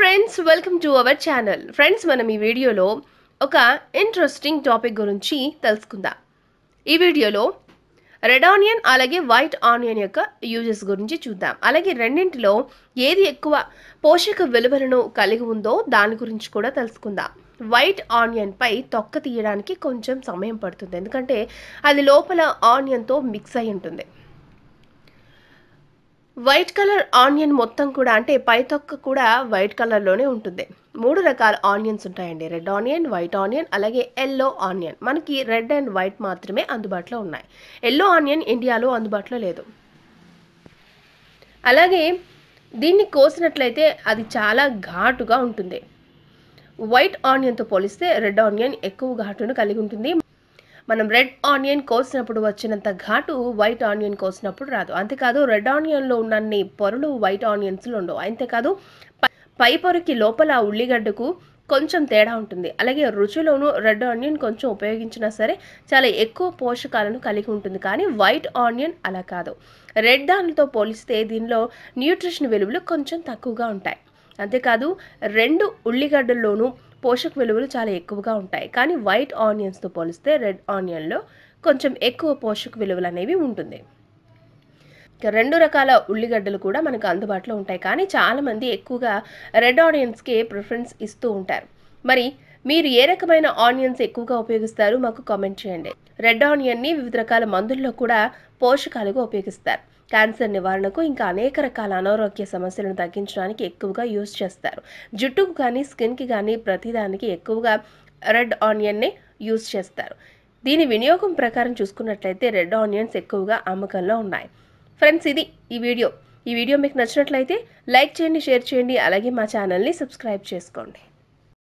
friends welcome to our channel friends మనం ఈ వీడియోలో ఒక ఇంట్రెస్టింగ్ టాపిక్ గురించి తెలుసుకుందాం ఈ వీడియోలో రెడ్ ఆనియన్ అలాగే వైట్ ఆనియన్ యొక్క యూజెస్ గురించి చూద్దాం అలాగే రెండింటిలో ఏది ఎక్కువ పోషక విలువలను కలిగి ఉందో దాని గురించి కూడా తెలుసుకుందాం వైట్ ఆనియన్పై తొక్క తీయడానికి కొంచెం సమయం పడుతుంది ఎందుకంటే అది లోపల ఆనియన్తో మిక్స్ అయి ఉంటుంది వైట్ కలర్ ఆనియన్ మొత్తం కూడా అంటే పైతొక్క కూడా వైట్ కలర్లోనే ఉంటుంది మూడు రకాల ఆనియన్స్ ఉంటాయండి రెడ్ ఆనియన్ వైట్ ఆనియన్ అలాగే ఎల్లో ఆనియన్ మనకి రెడ్ అండ్ వైట్ మాత్రమే అందుబాటులో ఉన్నాయి ఎల్లో ఆనియన్ ఇండియాలో అందుబాటులో లేదు అలాగే దీన్ని కోసినట్లయితే అది చాలా ఘాటుగా ఉంటుంది వైట్ ఆనియన్తో పోలిస్తే రెడ్ ఆనియన్ ఎక్కువ ఘాటును కలిగి ఉంటుంది మనం రెడ్ ఆనియన్ కోసినప్పుడు వచ్చినంత ఘాటు వైట్ ఆనియన్ కోసినప్పుడు రాదు అంతేకాదు రెడ్ ఆనియన్లో ఉన్నన్ని పొరలు వైట్ ఆనియన్స్లో ఉండవు అంతేకాదు పై పొరకి లోపల ఉల్లిగడ్డకు కొంచెం తేడా ఉంటుంది అలాగే రుచిలోనూ రెడ్ ఆనియన్ కొంచెం ఉపయోగించినా సరే చాలా ఎక్కువ పోషకాలను కలిగి ఉంటుంది కానీ వైట్ ఆనియన్ అలా కాదు రెడ్ దానితో పోలిస్తే దీనిలో న్యూట్రిషన్ విలువలు కొంచెం తక్కువగా ఉంటాయి అంతేకాదు రెండు ఉల్లిగడ్డల్లోనూ పోషక విలువలు చాలా ఎక్కువగా ఉంటాయి కానీ వైట్ ఆనియన్స్తో పోలిస్తే రెడ్ ఆనియన్లో కొంచెం ఎక్కువ పోషక విలువలు అనేవి ఉంటుంది రెండు రకాల ఉల్లిగడ్డలు కూడా మనకు అందుబాటులో ఉంటాయి కానీ చాలామంది ఎక్కువగా రెడ్ ఆనియన్స్కి ప్రిఫరెన్స్ ఇస్తూ ఉంటారు మరి మీరు ఏ రకమైన ఆనియన్స్ ఎక్కువగా ఉపయోగిస్తారు మాకు కామెంట్ చేయండి రెడ్ ఆనియన్ని వివిధ రకాల మందుల్లో కూడా పోషకాలుగా ఉపయోగిస్తారు క్యాన్సర్ నివారణకు ఇంకా అనేక రకాల అనారోగ్య సమస్యలను తగ్గించడానికి ఎక్కువగా యూజ్ చేస్తారు జుట్టుకు కానీ స్కిన్కి కానీ ప్రతిదానికి ఎక్కువగా రెడ్ ఆనియన్నే యూజ్ చేస్తారు దీని వినియోగం ప్రకారం చూసుకున్నట్లయితే రెడ్ ఆనియన్స్ ఎక్కువగా అమ్మకంలో ఉన్నాయి ఫ్రెండ్స్ ఇది ఈ వీడియో ఈ వీడియో మీకు నచ్చినట్లయితే లైక్ చేయండి షేర్ చేయండి అలాగే మా ఛానల్ని సబ్స్క్రైబ్ చేసుకోండి